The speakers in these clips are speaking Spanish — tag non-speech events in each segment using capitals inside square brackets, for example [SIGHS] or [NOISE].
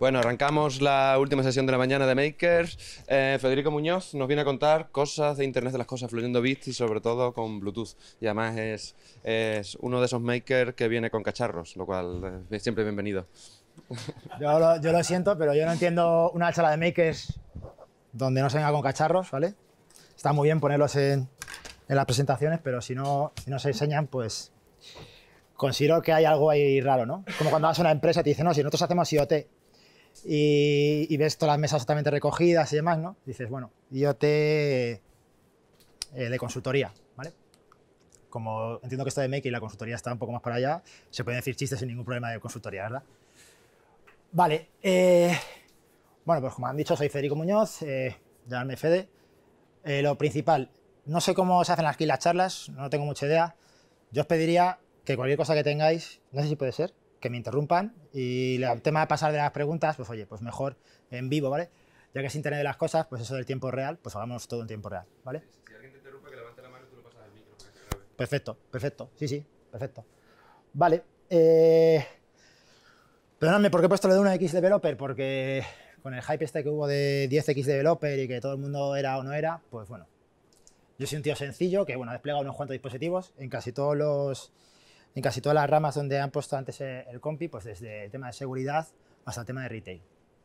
Bueno, arrancamos la última sesión de la mañana de Makers. Eh, Federico Muñoz nos viene a contar cosas de Internet de las Cosas, fluyendo bits y sobre todo con Bluetooth. Y además es, es uno de esos makers que viene con cacharros, lo cual eh, es siempre bienvenido. Yo lo, siento, pero yo no entiendo una charla de makers donde no se venga con cacharros, ¿vale? Está muy bien ponerlos en, en las presentaciones, pero si no, si no se enseñan, pues considero que hay algo ahí raro, ¿no? Como cuando vas a una empresa y te dicen, no, si nosotros hacemos IoT, y, ves todas las mesas totalmente recogidas y demás, ¿no? Dices, bueno, yo te... Eh, de consultoría, ¿vale? Como entiendo que esto de make y la consultoría está un poco más para allá, se pueden decir chistes sin ningún problema de consultoría, ¿verdad? Vale, eh, bueno, pues como han dicho, soy Federico Muñoz, eh, llamarme Fede. Eh, lo principal, no sé cómo se hacen aquí las charlas, no tengo mucha idea. Yo os pediría que cualquier cosa que tengáis, no sé si puede ser, que me interrumpan. Y el tema de pasar de las preguntas, pues oye, pues mejor en vivo, ¿vale? Ya que es Internet de las cosas, pues eso del tiempo real, pues hagamos todo en tiempo real, ¿vale? Si alguien te interrumpe, que levante la mano y tú lo pasas al micro. Perfecto, perfecto. Sí, sí, perfecto. Vale. Eh, Perdóname, ¿por qué he puesto lo de 1X Developer? Porque con el hype este que hubo de 10X Developer y que todo el mundo era o no era, pues bueno. Yo soy un tío sencillo que, bueno, desplegado unos cuantos dispositivos en casi todos los en casi todas las ramas donde han puesto antes el compi, pues desde el tema de seguridad hasta el tema de retail.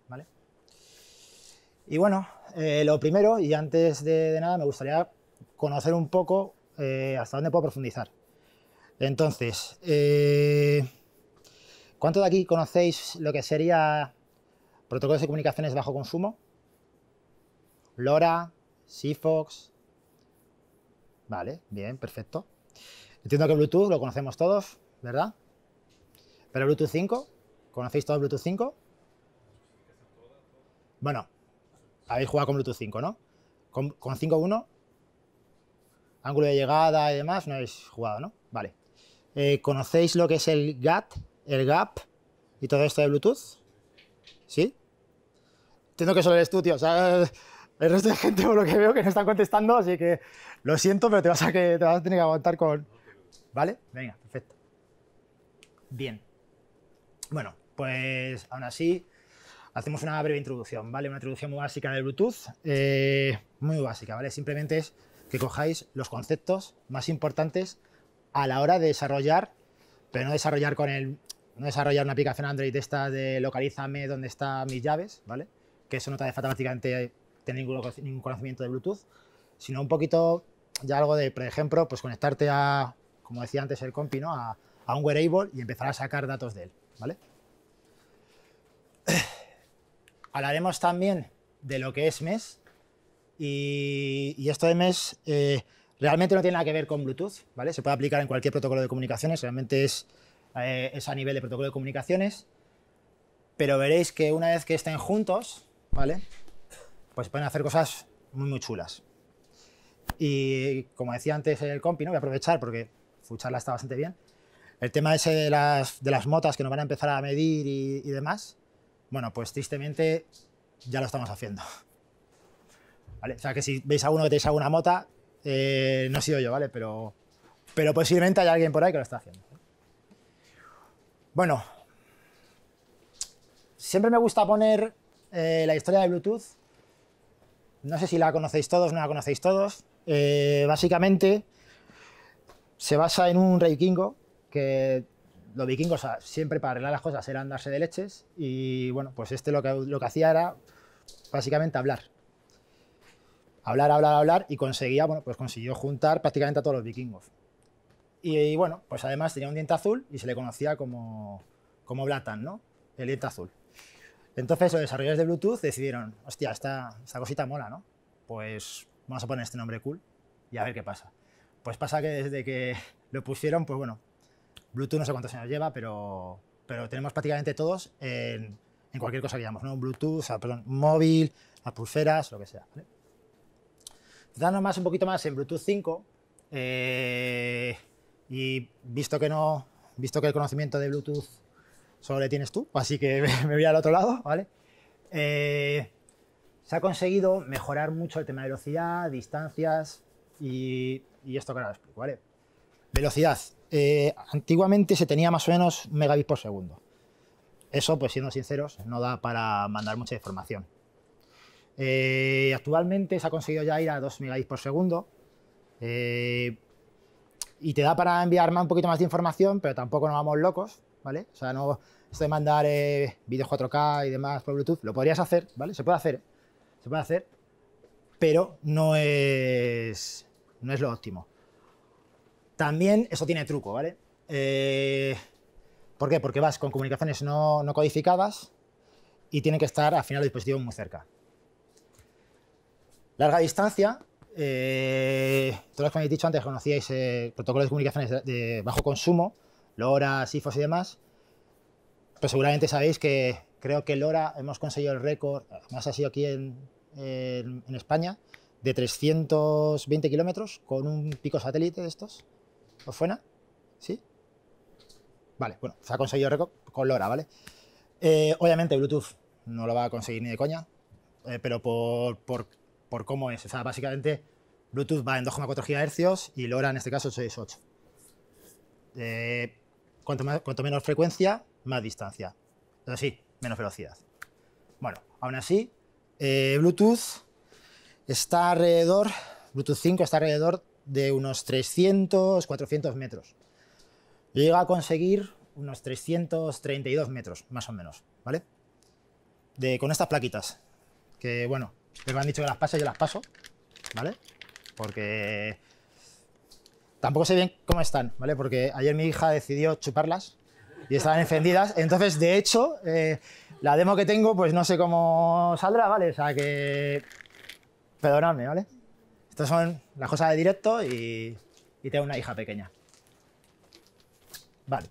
¿vale? Y bueno, eh, lo primero, y antes de, nada, me gustaría conocer un poco eh, hasta dónde puedo profundizar. Entonces, eh, ¿cuánto de aquí conocéis lo que sería protocolos de comunicaciones bajo consumo? LoRa, Sifox. Vale, bien, perfecto. Entiendo que Bluetooth lo conocemos todos, ¿verdad? Pero Bluetooth 5, ¿conocéis todo Bluetooth 5? Bueno, habéis jugado con Bluetooth 5, ¿no? Con, 5.1, ángulo de llegada y demás, no habéis jugado, ¿no? Vale. Eh, ¿Conocéis lo que es el GAT, el GAP y todo esto de Bluetooth? ¿Sí? Entiendo que solo el estudio. O sea, [LAUGHS] el resto de gente, por lo que veo, que no están contestando, así que lo siento, pero te vas a tener que aguantar con, ¿Vale? Venga, perfecto. Bien. Bueno, pues aún así, hacemos una breve introducción, ¿vale? Una introducción muy básica de Bluetooth, eh, muy básica, ¿vale? Simplemente es que cojáis los conceptos más importantes a la hora de desarrollar, pero no desarrollar con el, no desarrollar una aplicación Android de de localízame donde están mis llaves, ¿vale? Que eso no te hace falta prácticamente tener ningún conocimiento de Bluetooth, sino un poquito ya algo de, por ejemplo, pues conectarte a como decía antes el compi, ¿no? a, un wearable y empezar a sacar datos de él. ¿vale? [CLEARS THROAT] Hablaremos también de lo que es MES y, esto de MES eh, realmente no tiene nada que ver con Bluetooth, ¿vale? se puede aplicar en cualquier protocolo de comunicaciones, realmente es, eh, es a nivel de protocolo de comunicaciones, pero veréis que una vez que estén juntos, ¿vale? pues pueden hacer cosas muy, muy chulas. Y como decía antes el compi, ¿no? voy a aprovechar porque Fucharla está bastante bien. El tema ese de las, de las motas que nos van a empezar a medir y, demás, bueno, pues tristemente ya lo estamos haciendo. [LAUGHS] ¿Vale? O sea, que si veis a uno que tenéis alguna mota, eh, no he sido yo, ¿vale? Pero, pero posiblemente hay alguien por ahí que lo está haciendo. Bueno, siempre me gusta poner eh, la historia de Bluetooth. No sé si la conocéis todos, no la conocéis todos. Eh, básicamente, se basa en un rey vikingo que los vikingos siempre para arreglar las cosas eran darse de leches y bueno, pues este lo que, lo que hacía era básicamente hablar. Hablar, hablar, hablar y conseguía, bueno, pues consiguió juntar prácticamente a todos los vikingos. Y, bueno, pues además tenía un diente azul y se le conocía como, como Blatan, ¿no? El diente azul. Entonces los desarrolladores de Bluetooth decidieron, hostia, esta, esta cosita mola, ¿no? Pues vamos a poner este nombre cool y a ver qué pasa. Pues pasa que desde que lo pusieron, pues bueno, Bluetooth no sé cuántos años lleva, pero, pero tenemos prácticamente todos en, cualquier cosa que llamamos, ¿no? Bluetooth, o sea, perdón, móvil, las pulseras, lo que sea. ¿vale? más un poquito más en Bluetooth 5 eh, y visto que no, visto que el conocimiento de Bluetooth solo le tienes tú, así que [LAUGHS] me voy al otro lado, ¿vale? Eh, se ha conseguido mejorar mucho el tema de velocidad, distancias, y, esto que ahora explico, ¿vale? Velocidad. Eh, antiguamente se tenía más o menos megabits por segundo. Eso, pues siendo sinceros, no da para mandar mucha información. Eh, actualmente se ha conseguido ya ir a 2 megabits por segundo. Eh, y te da para enviar un poquito más de información, pero tampoco nos vamos locos, ¿vale? O sea, no esto de mandar vídeos 4K y demás por Bluetooth, lo podrías hacer, ¿vale? Se puede hacer, se puede hacer, pero no es, no es lo óptimo. También eso tiene truco, ¿vale? Eh, ¿Por qué? Porque vas con comunicaciones no, codificadas y tiene que estar al final del dispositivo muy cerca. Larga distancia, eh, todos los que me habéis dicho antes conocíais eh, protocolos de comunicaciones de, bajo consumo, LoRa, SIFOS y demás, pero pues seguramente sabéis que creo que LoRa hemos conseguido el récord, más ha sido aquí en en España de 320 kilómetros con un pico satélite de estos. ¿Os suena? ¿Sí? Vale, bueno, se ha conseguido con LoRa, ¿vale? Eh, obviamente Bluetooth no lo va a conseguir ni de coña, eh, pero por, cómo es. O sea, básicamente Bluetooth va en 2,4 GHz y LoRa en este caso es 8. Eh, cuanto, cuanto menos frecuencia, más distancia. Entonces sí, menos velocidad. Bueno, aún así, eh, Bluetooth está alrededor, Bluetooth 5 está alrededor de unos 300, 400 metros. Yo llego a conseguir unos 332 metros, más o menos, ¿vale? De, con estas plaquitas, que bueno, me han dicho que las pase, yo las paso, ¿vale? Porque tampoco sé bien cómo están, ¿vale? Porque ayer mi hija decidió chuparlas y estaban encendidas. Entonces, de hecho, eh, la demo que tengo, pues no sé cómo saldrá, ¿vale? O sea que. Perdonadme, ¿vale? Estas son las cosas de directo y, tengo una hija pequeña. Vale.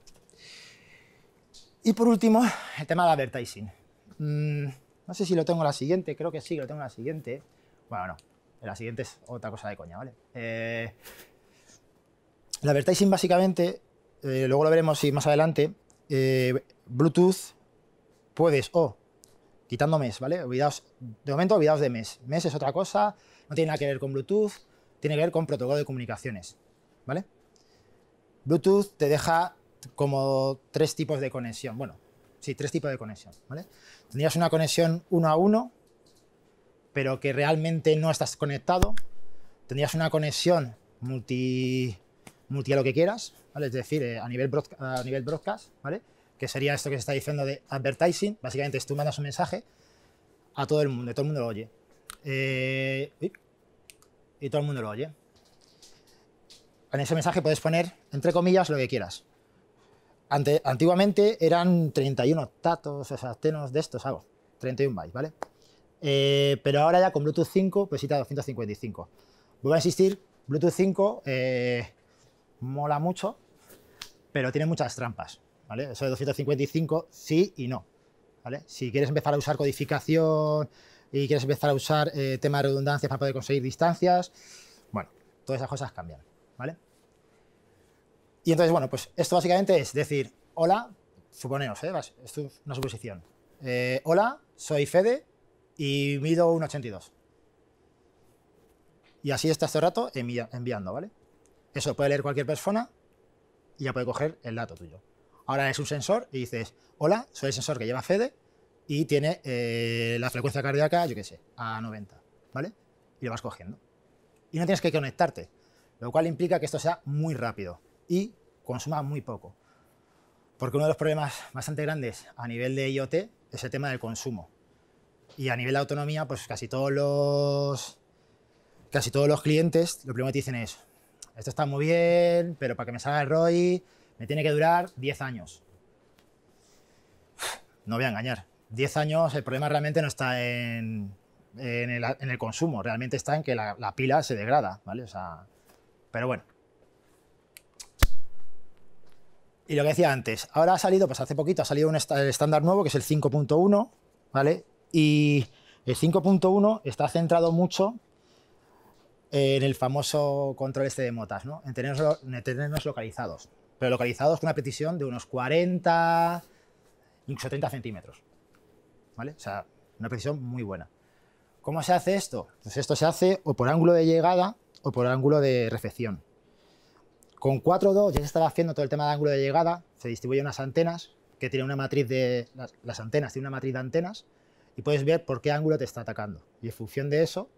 Y por último, el tema de advertising. Mm, no sé si lo tengo en la siguiente, creo que sí, que lo tengo en la siguiente. Bueno, no, en la siguiente es otra cosa de coña, ¿vale? Eh, el advertising básicamente, eh, luego lo veremos más adelante, eh, Bluetooth, puedes o oh, quitando mes, ¿vale? Olvidaos, de momento olvidaos de mes. Mes es otra cosa, no tiene nada que ver con Bluetooth, tiene que ver con protocolo de comunicaciones, ¿vale? Bluetooth te deja como tres tipos de conexión, bueno, sí, tres tipos de conexión, ¿vale? Tendrías una conexión uno a uno, pero que realmente no estás conectado, tendrías una conexión multi, multi a lo que quieras, es decir, eh, a, nivel a nivel broadcast, ¿vale? Que sería esto que se está diciendo de advertising. Básicamente es tú mandas un mensaje a todo el mundo, todo el mundo lo oye. Eh, y todo el mundo lo oye. En ese mensaje puedes poner, entre comillas, lo que quieras. antiguamente eran 31 octatos, o sea, tenos de estos, algo. 31 bytes, ¿vale? Eh, pero ahora ya con Bluetooth 5, pues está 255. Voy a insistir, Bluetooth 5 mola mucho, pero tiene muchas trampas, ¿vale? Eso de 255 sí y no, Si quieres empezar a usar codificación y quieres empezar a usar eh, tema de redundancia para poder conseguir distancias, bueno, todas esas cosas cambian, ¿vale? Y entonces, bueno, pues esto básicamente es decir, hola, suponeos, ¿eh? esto es una suposición. Eh, hola, soy Fede y mido 1,82. Y así está este rato enviando, ¿vale? Eso puede leer cualquier persona y ya puede coger el dato tuyo. Ahora es un sensor y dices, hola, soy el sensor que lleva Fede y tiene eh, la frecuencia cardíaca, yo qué sé, a 90, ¿vale? Y lo vas cogiendo. Y no tienes que conectarte, lo cual implica que esto sea muy rápido y consuma muy poco. Porque uno de los problemas bastante grandes a nivel de IoT es el tema del consumo. Y a nivel de autonomía, pues casi todos los, casi todos los clientes lo primero que te dicen es, esto está muy bien, pero para que me salga el ROI me tiene que durar 10 años. No voy a engañar. 10 años, el problema realmente no está en, el, consumo, realmente está en que la, la pila se degrada, ¿vale? O sea, pero bueno. Y lo que decía antes, ahora ha salido, pues hace poquito ha salido un estándar nuevo que es el 5.1, ¿vale? Y el 5.1 está centrado mucho en el famoso control este de motas, ¿no? en, tenernos, localizados, pero localizados con una precisión de unos 40, incluso 30 centímetros. O sea, una precisión muy buena. ¿Cómo se hace esto? Pues esto se hace o por ángulo de llegada o por ángulo de recepción. Con 4.2 ya se estaba haciendo todo el tema de ángulo de llegada, se distribuyen unas antenas que tiene una matriz de... Las, antenas tienen una matriz de antenas y puedes ver por qué ángulo te está atacando. Y en función de eso,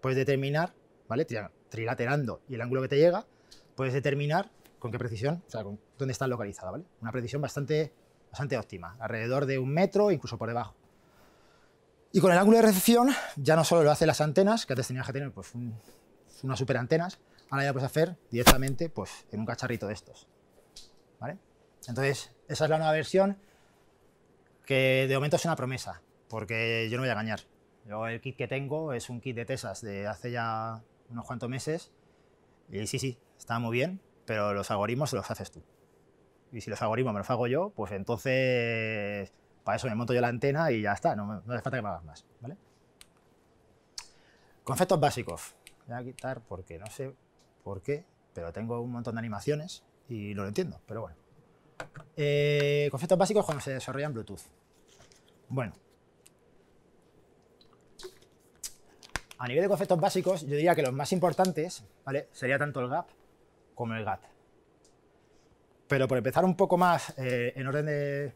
puedes determinar ¿vale? Trilaterando y el ángulo que te llega, puedes determinar con qué precisión, o sea, con dónde está localizada, ¿vale? Una precisión bastante, bastante óptima, alrededor de un metro, incluso por debajo. Y con el ángulo de recepción ya no solo lo hacen las antenas, que antes tenías que tener pues, unas super antenas, ahora ya puedes hacer directamente pues, en un cacharrito de estos. ¿vale? Entonces, esa es la nueva versión que de momento es una promesa, porque yo no voy a engañar. el kit que tengo es un kit de Tesas de hace ya unos cuantos meses, y sí, sí, está muy bien, pero los algoritmos se los haces tú. Y si los algoritmos me los hago yo, pues entonces para eso me monto yo la antena y ya está, no, no hace falta que me hagas más. ¿vale? Conceptos básicos. Voy a quitar porque no sé por qué, pero tengo un montón de animaciones y no lo entiendo, pero bueno. Eh, conceptos básicos cuando se desarrolla en Bluetooth. Bueno, A nivel de conceptos básicos, yo diría que los más importantes, Sería tanto el gap como el GAT. Pero por empezar un poco más eh, en orden de,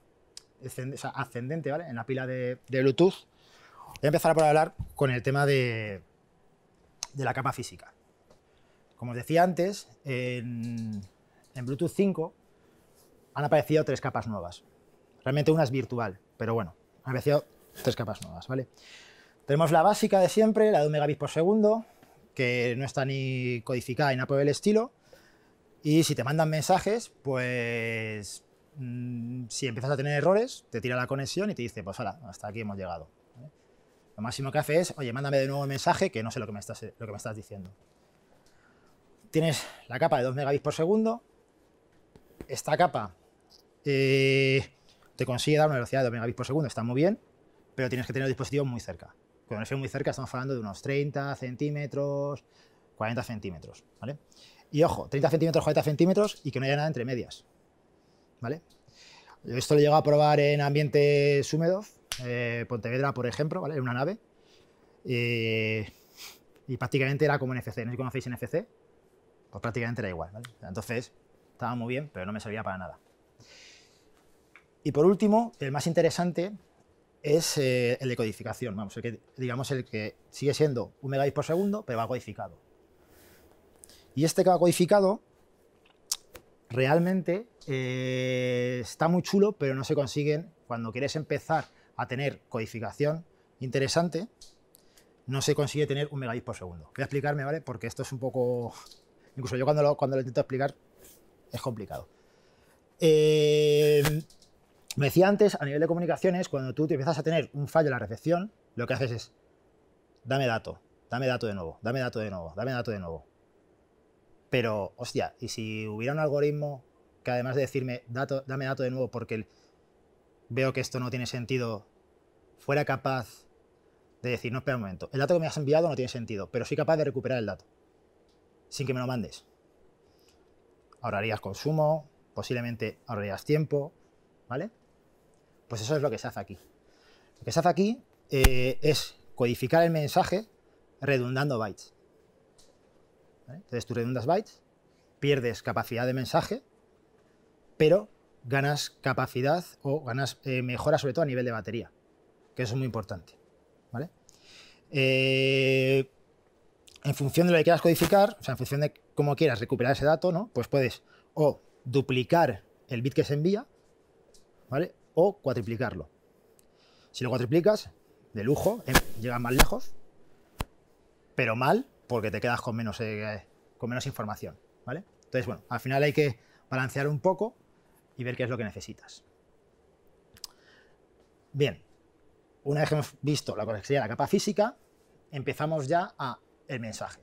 ascendente, En la pila de, Bluetooth, voy a empezar por hablar con el tema de, la capa física. Como os decía antes, en, Bluetooth 5 han aparecido tres capas nuevas. Realmente una es virtual, pero bueno, han aparecido tres capas nuevas, ¿vale? Tenemos la básica de siempre, la de un megabits por segundo, que no está ni codificada ni nada por el estilo. Y si te mandan mensajes, pues mm, si empiezas a tener errores, te tira la conexión y te dice, pues hola, hasta aquí hemos llegado. Lo máximo que hace es, oye, mándame de nuevo un mensaje que no sé lo que me estás, lo que me estás diciendo. Tienes la capa de 2 megabits por segundo. Esta capa eh, te consigue dar una velocidad de 2 megabits por segundo, está muy bien, pero tienes que tener el dispositivo muy cerca. Cuando no muy cerca, estamos hablando de unos 30 centímetros, 40 centímetros, ¿vale? Y ojo, 30 centímetros, 40 centímetros y que no haya nada entre medias, ¿vale? Esto lo llego a probar en ambientes húmedos, eh, Pontevedra, por ejemplo, ¿vale? En una nave. Eh, y prácticamente era como NFC. ¿No si conocéis NFC? Pues prácticamente era igual, ¿vale? Entonces, estaba muy bien, pero no me servía para nada. Y por último, el más interesante es eh, el de codificación, vamos, que, digamos el que sigue siendo un megabit por segundo, pero va codificado. Y este que va codificado realmente eh, está muy chulo, pero no se consigue cuando quieres empezar a tener codificación interesante, no se consigue tener un megabit por segundo. Voy a explicarme, ¿vale? Porque esto es un poco... Incluso yo cuando lo, cuando lo intento explicar es complicado. Eh, me decía antes, a nivel de comunicaciones, cuando tú te empiezas a tener un fallo en la recepción, lo que haces es, dame dato, dame dato de nuevo, dame dato de nuevo, dame dato de nuevo. Pero, hostia, ¿y si hubiera un algoritmo que además de decirme, dato, dame dato de nuevo porque veo que esto no tiene sentido, fuera capaz de decir, no, espera un momento, el dato que me has enviado no tiene sentido, pero soy capaz de recuperar el dato, sin que me lo mandes. Ahorrarías consumo, posiblemente ahorrarías tiempo, ¿vale? Pues eso es lo que se hace aquí. Lo que se hace aquí eh, es codificar el mensaje redundando bytes. Entonces tú redundas bytes, pierdes capacidad de mensaje, pero ganas capacidad o ganas eh, mejora sobre todo a nivel de batería, que eso es muy importante. ¿vale? Eh, en función de lo que quieras codificar, o sea, en función de cómo quieras recuperar ese dato, ¿no? pues puedes o duplicar el bit que se envía, ¿vale? o cuatriplicarlo. Si lo cuatriplicas, de lujo, eh, llegas más lejos, pero mal porque te quedas con menos, eh, con menos información. ¿vale? Entonces, bueno, al final hay que balancear un poco y ver qué es lo que necesitas. Bien, una vez que hemos visto la que sería la capa física, empezamos ya a el mensaje.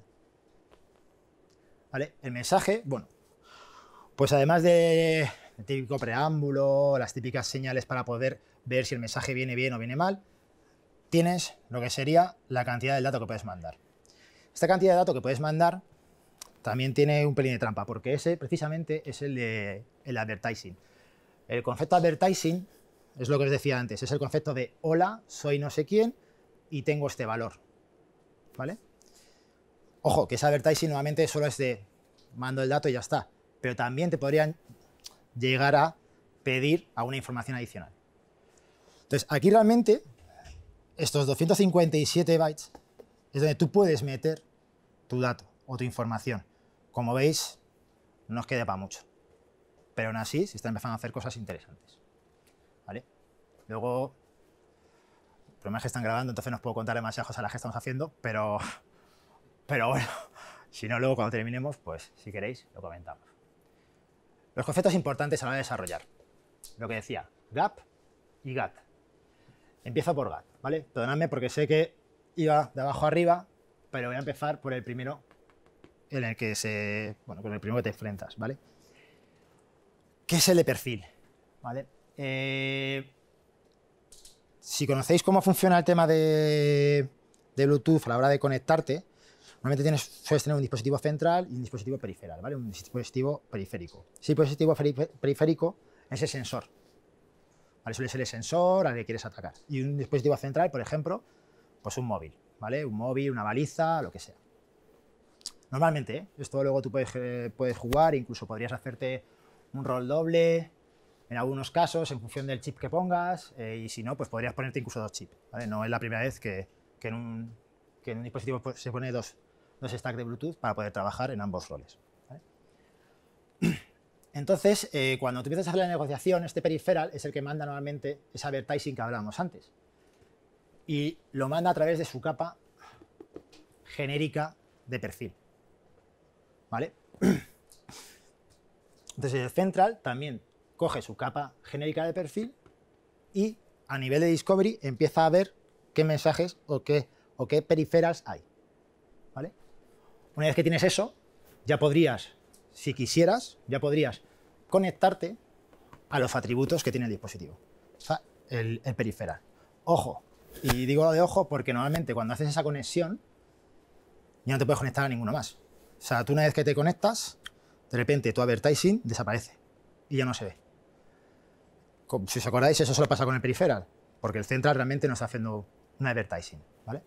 ¿Vale? El mensaje, bueno, pues además de el típico preámbulo, las típicas señales para poder ver si el mensaje viene bien o viene mal, tienes lo que sería la cantidad del dato que puedes mandar. Esta cantidad de datos que puedes mandar también tiene un pelín de trampa, porque ese precisamente es el de el advertising. El concepto advertising es lo que os decía antes, es el concepto de hola, soy no sé quién y tengo este valor. ¿Vale? Ojo, que ese advertising nuevamente solo es de mando el dato y ya está. Pero también te podrían llegar a pedir alguna información adicional. Entonces, aquí realmente, estos 257 bytes es donde tú puedes meter tu dato o tu información. Como veis, no os queda para mucho. Pero aún así, se están empezando a hacer cosas interesantes. Luego, el problema es que están grabando, entonces no os puedo contar demasiadas cosas a las que estamos haciendo, pero, [LAUGHS] pero bueno, si no, luego cuando terminemos, pues si queréis, lo comentamos. Los conceptos importantes a la hora de desarrollar. Lo que decía, GAP y GAT. Empiezo por GAT, ¿vale? Perdonadme porque sé que iba de abajo arriba, pero voy a empezar por el primero en el que se, bueno, con el primero que te enfrentas, ¿vale? ¿Qué es el de perfil? Eh, si conocéis cómo funciona el tema de, de Bluetooth a la hora de conectarte, Normalmente tienes, sueles tener un dispositivo central y un dispositivo periferal, ¿vale? Un dispositivo periférico. si pues dispositivo periférico es el sensor. ¿Vale? Suele ser el sensor al que quieres atacar. Y un dispositivo central, por ejemplo, pues un móvil, ¿vale? Un móvil, una baliza, lo que sea. Normalmente, ¿eh? esto luego tú puedes, eh, puedes jugar, incluso podrías hacerte un rol doble, en algunos casos, en función del chip que pongas, eh, y si no, pues podrías ponerte incluso dos chips. ¿vale? No es la primera vez que, que en, un, que en un dispositivo pues, se pone dos, los stacks de Bluetooth para poder trabajar en ambos roles. [CLEARS THROAT] Entonces, eh, cuando tú empiezas a hacer la negociación, este peripheral es el que manda normalmente ese advertising que hablábamos antes. Y lo manda a través de su capa genérica de perfil. [CLEARS THROAT] Entonces, el central también coge su capa genérica de perfil y a nivel de discovery empieza a ver qué mensajes o qué, o periferas hay. ¿Vale? Una vez que tienes eso, ya podrías, si quisieras, ya podrías conectarte a los atributos que tiene el dispositivo, o sea, el, periferal. Ojo, y digo lo de ojo porque normalmente cuando haces esa conexión, ya no te puedes conectar a ninguno más. O sea, tú una vez que te conectas, de repente tu advertising desaparece y ya no se ve. Si os acordáis, eso solo pasa con el periferal, porque el central realmente no está haciendo un advertising, ¿vale?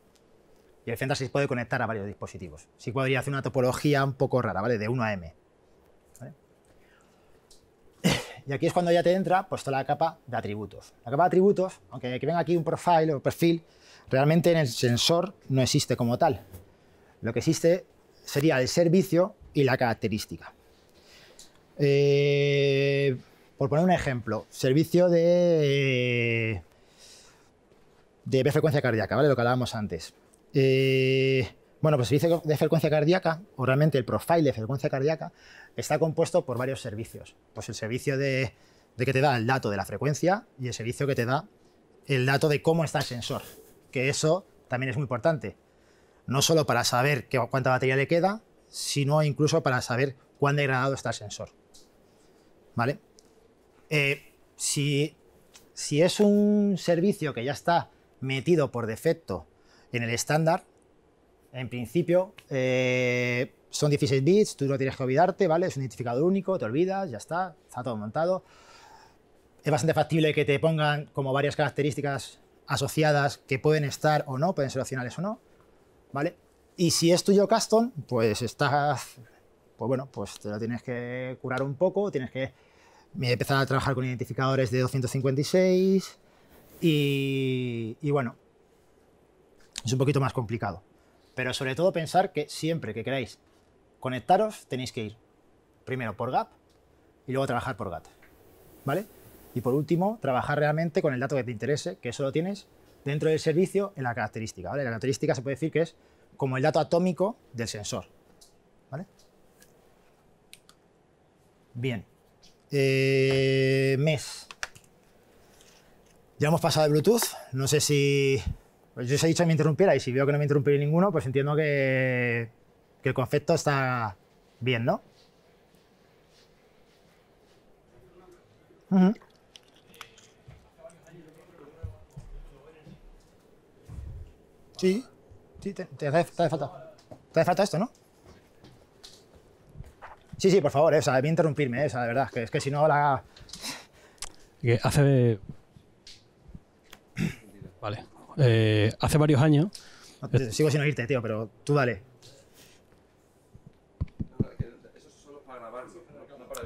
Y el Fender se puede conectar a varios dispositivos. Sí podría hacer una topología un poco rara, ¿vale? De 1 a M. [COUGHS] Y aquí es cuando ya te entra pues, la capa de atributos. La capa de atributos, aunque que venga aquí un profile o perfil, realmente en el sensor no existe como tal. Lo que existe sería el servicio y la característica. Eh, por poner un ejemplo, servicio de, de frecuencia cardíaca, ¿vale? Lo que hablábamos antes. Eh, bueno, pues el servicio de frecuencia cardíaca, o realmente el profile de frecuencia cardíaca, está compuesto por varios servicios. Pues el servicio de, que te da el dato de la frecuencia y el servicio que te da el dato de cómo está el sensor, que eso también es muy importante. No solo para saber cuánta batería le queda, sino incluso para saber cuán degradado está el sensor. ¿Vale? Eh, si es un servicio que ya está metido por defecto en el estándar, en principio, eh, son 16 bits, tú no tienes que olvidarte, ¿vale? Es un identificador único, te olvidas, ya está, está todo montado. Es bastante factible que te pongan como varias características asociadas que pueden estar o no, pueden ser opcionales o no, ¿vale? Y si es tuyo custom, pues estás, pues bueno, pues te lo tienes que curar un poco, tienes que empezar a trabajar con identificadores de 256 y, y bueno, es un poquito más complicado. Pero sobre todo pensar que siempre que queráis conectaros, tenéis que ir primero por GAP y luego trabajar por GAT. ¿Vale? Y por último, trabajar realmente con el dato que te interese, que eso lo tienes dentro del servicio en la característica. ¿vale? La característica se puede decir que es como el dato atómico del sensor. ¿vale? Bien. Eh, mes. Ya hemos pasado de Bluetooth. No sé si pues yo os he dicho que me interrumpiera y si veo que no me interrumpí ninguno, pues entiendo que, el concepto está bien, ¿no? Sí, sí, te, te, hace, falta. Te hace falta esto, ¿no? Sí, sí, por favor, eh, o sea, interrumpirme, esa eh, o de verdad, que es que si no la... Que hace... [CLEARS THROAT] Vale. Eh, hace varios años. sigo sin oírte, tío, pero tú dale.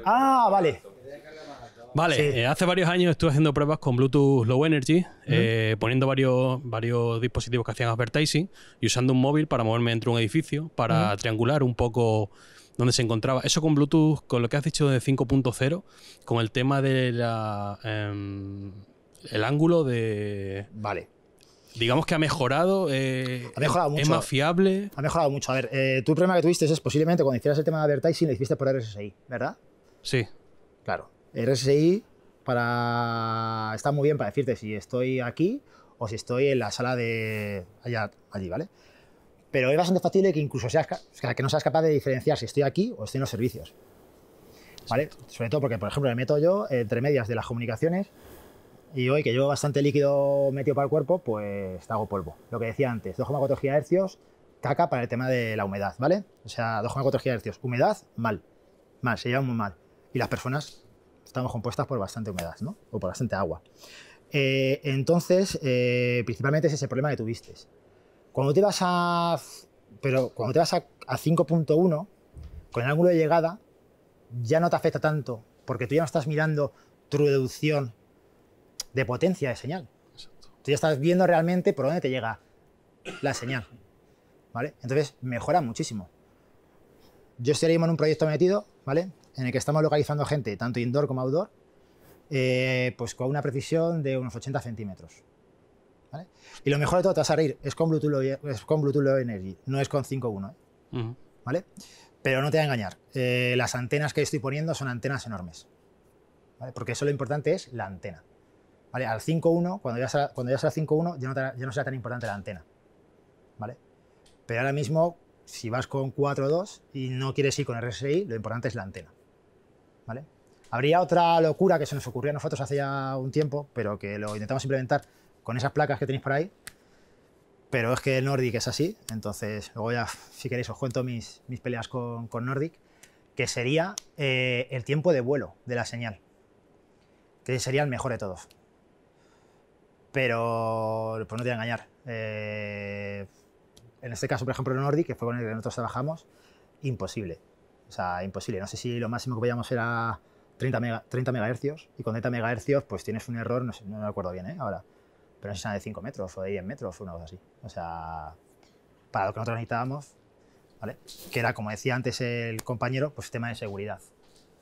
Ah, vale. Vale, eh, hace varios años estuve haciendo pruebas con Bluetooth Low Energy, eh, poniendo varios, varios dispositivos que hacían advertising y usando un móvil para moverme entre un edificio, para triangular un poco donde se encontraba. Eso con Bluetooth, con lo que has dicho de 5.0, con el tema del de em, el ángulo de... Vale digamos que ha mejorado, eh, ha mejorado mucho, es más fiable. Ha mejorado mucho. A ver, eh, tú el problema que tuviste es posiblemente cuando hicieras el tema de advertising lo hiciste por RSSI, ¿verdad? Sí. Claro. RSSI para está muy bien para decirte si estoy aquí o si estoy en la sala de allá allí, ¿vale? Pero es bastante fácil que incluso seas que no seas capaz de diferenciar si estoy aquí o estoy en los servicios. ¿Vale? Sobre todo porque, por ejemplo, me meto yo entre medias de las comunicaciones y hoy que llevo bastante líquido metido para el cuerpo, pues te hago polvo. Lo que decía antes, 2,4 GHz, caca para el tema de la humedad, ¿vale? O sea, 2,4 GHz, humedad, mal, mal, se lleva muy mal. Y las personas estamos compuestas por bastante humedad, ¿no? O por bastante agua. Eh, entonces, eh, principalmente es ese problema que tuviste. Cuando te vas a... Pero cuando te vas a, 5.1, con el ángulo de llegada, ya no te afecta tanto, porque tú ya no estás mirando tu reducción de potencia de señal. Exacto. Tú ya estás viendo realmente por dónde te llega la señal. ¿Vale? Entonces mejora muchísimo. Yo estoy en un proyecto metido, ¿vale? En el que estamos localizando gente, tanto indoor como outdoor, eh, pues con una precisión de unos 80 centímetros. Y lo mejor de todo, te vas a reír, es con Bluetooth, Low, Energy, no es con 5.1. ¿eh? ¿Vale? Pero no te voy a engañar, eh, las antenas que estoy poniendo son antenas enormes. Porque eso lo importante es la antena. Al 5.1, cuando ya cuando ya al 5.1, ya no, ya no será tan importante la antena, ¿vale? Pero ahora mismo, si vas con 4.2 y no quieres ir con RSI, lo importante es la antena, ¿vale? Habría otra locura que se nos ocurrió a nosotros hace ya un tiempo, pero que lo intentamos implementar con esas placas que tenéis por ahí, pero es que el Nordic es así, entonces luego ya, si queréis, os cuento mis, peleas con, Nordic, que sería eh, el tiempo de vuelo de la señal, que sería el mejor de todos pero pues no te voy a engañar. Eh, en este caso, por ejemplo, en Nordic, que fue con el que nosotros trabajamos, imposible. O sea, imposible. No sé si lo máximo que podíamos era 30, mega, 30 megahercios y con 30 megahercios pues tienes un error, no, sé, me acuerdo bien ¿eh? ahora, pero no sé si era de 5 metros o de 10 metros o una cosa así. O sea, para lo que nosotros necesitábamos, ¿vale? que era, como decía antes el compañero, pues tema de seguridad.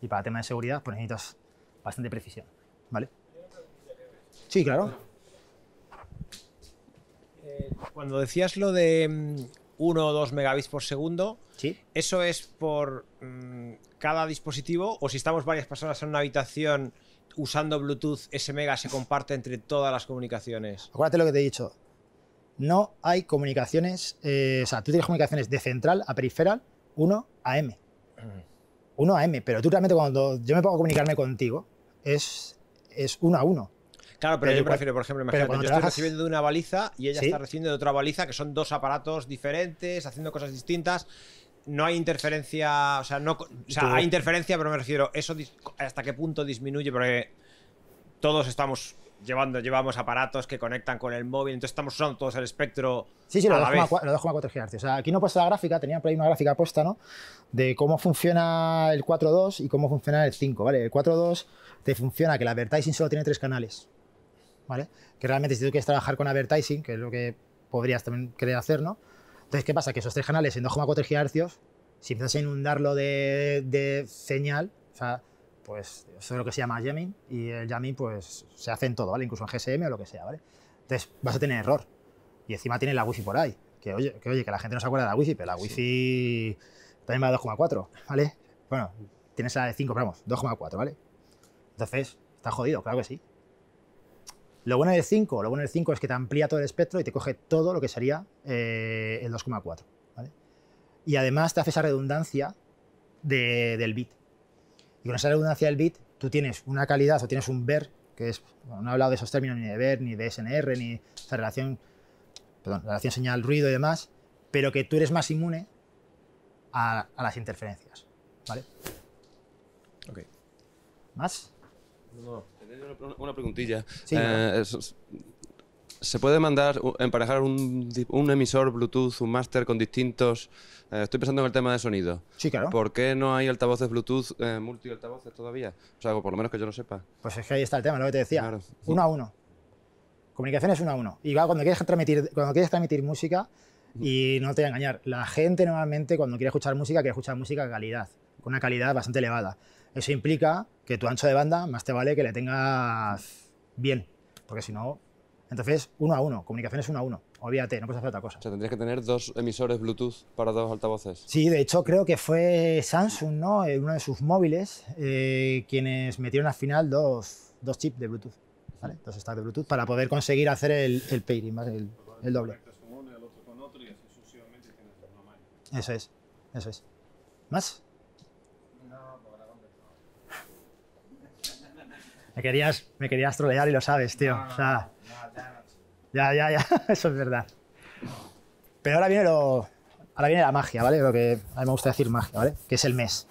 Y para tema de seguridad pues necesitas bastante precisión. ¿vale? Sí, claro. Cuando decías lo de 1 mm, o 2 megabits por segundo, ¿eso es por mm, cada dispositivo? ¿O si estamos varias personas en una habitación usando Bluetooth, ese mega se comparte entre todas las comunicaciones? Acuérdate lo que te he dicho. No hay comunicaciones, eh, o sea, tú tienes comunicaciones de central a periferal, 1 a M. 1 mm. a M, pero tú realmente cuando yo me pongo a comunicarme contigo, es, es uno a uno. Claro, pero, yo prefiero, por ejemplo, imagínate, yo estoy recibiendo de una baliza y ella está recibiendo de otra baliza, que son dos aparatos diferentes, haciendo cosas distintas no hay interferencia, o sea, no, o sea, hay interferencia, pero me refiero, eso hasta qué punto disminuye porque todos estamos llevando, llevamos aparatos que conectan con el móvil, entonces estamos usando todos el espectro. Sí, sí, lo dejo 4 GHz. O sea, aquí no he la gráfica, tenía por ahí una gráfica puesta, ¿no? De cómo funciona el 4.2 y cómo funciona el 5, ¿vale? El 4.2 te funciona que la advertising solo tiene tres canales. Que realmente si tú quieres trabajar con advertising, que es lo que podrías también querer hacer, ¿no? Entonces, ¿qué pasa? Que esos tres canales en 2,4 GHz, si empiezas a inundarlo de, señal, o sea, pues eso es lo que se llama jamming y el jamming pues se hace en todo, ¿vale? Incluso en GSM o lo que sea, ¿vale? Entonces vas a tener error y encima tiene la wifi por ahí, que oye, que, oye, que la gente no se acuerda de la wifi, pero la wifi fi también va a 2,4, ¿vale? Bueno, tienes la de 5, pero vamos, 2,4, ¿vale? Entonces, está jodido, claro que sí. Lo bueno 5, lo del 5 es que te amplía todo el espectro y te coge todo lo que sería eh, el 2,4. Y además te hace esa redundancia del bit. Y con esa redundancia del bit, tú tienes una calidad o tienes un ver, que es, no he hablado de esos términos ni de ver, ni de SNR, ni esa relación, perdón, relación señal-ruido y demás, pero que tú eres más inmune a, las interferencias. ¿Vale? ¿Más? Una, preguntilla. Eh, ¿Se puede mandar, emparejar un, emisor Bluetooth, un máster con distintos... Eh, estoy pensando en el tema de sonido. Sí, claro. ¿Por qué no hay altavoces Bluetooth, eh, multi-altavoces todavía? O sea, por lo menos que yo no sepa. Pues es que ahí está el tema, lo que te decía. Uno a uno. Comunicación es uno a uno. Y cuando quieres transmitir, cuando quieres transmitir música, y no te voy a engañar, la gente normalmente cuando quiere escuchar música, quiere escuchar música de calidad, con una calidad bastante elevada. Eso implica que tu ancho de banda más te vale que le tengas bien, porque si no, entonces uno a uno, comunicaciones uno a uno. Olvídate, no puedes hacer otra cosa. O sea, tendrías que tener dos emisores Bluetooth para dos altavoces. Sí, de hecho creo que fue Samsung, ¿no? Eh, uno de sus móviles, eh, quienes metieron al final dos, chips de Bluetooth, ¿vale? Dos stacks de Bluetooth para poder conseguir hacer el, el pairing, el, el doble. Eso es, eso es. ¿Más? Me querías, me querías trolear y lo sabes, tío. ya, ya, ya, [LAUGHS] eso es verdad. Pero ahora viene lo, ahora viene la magia, ¿vale? Lo que a mí me gusta decir magia, ¿vale? Que es el mes.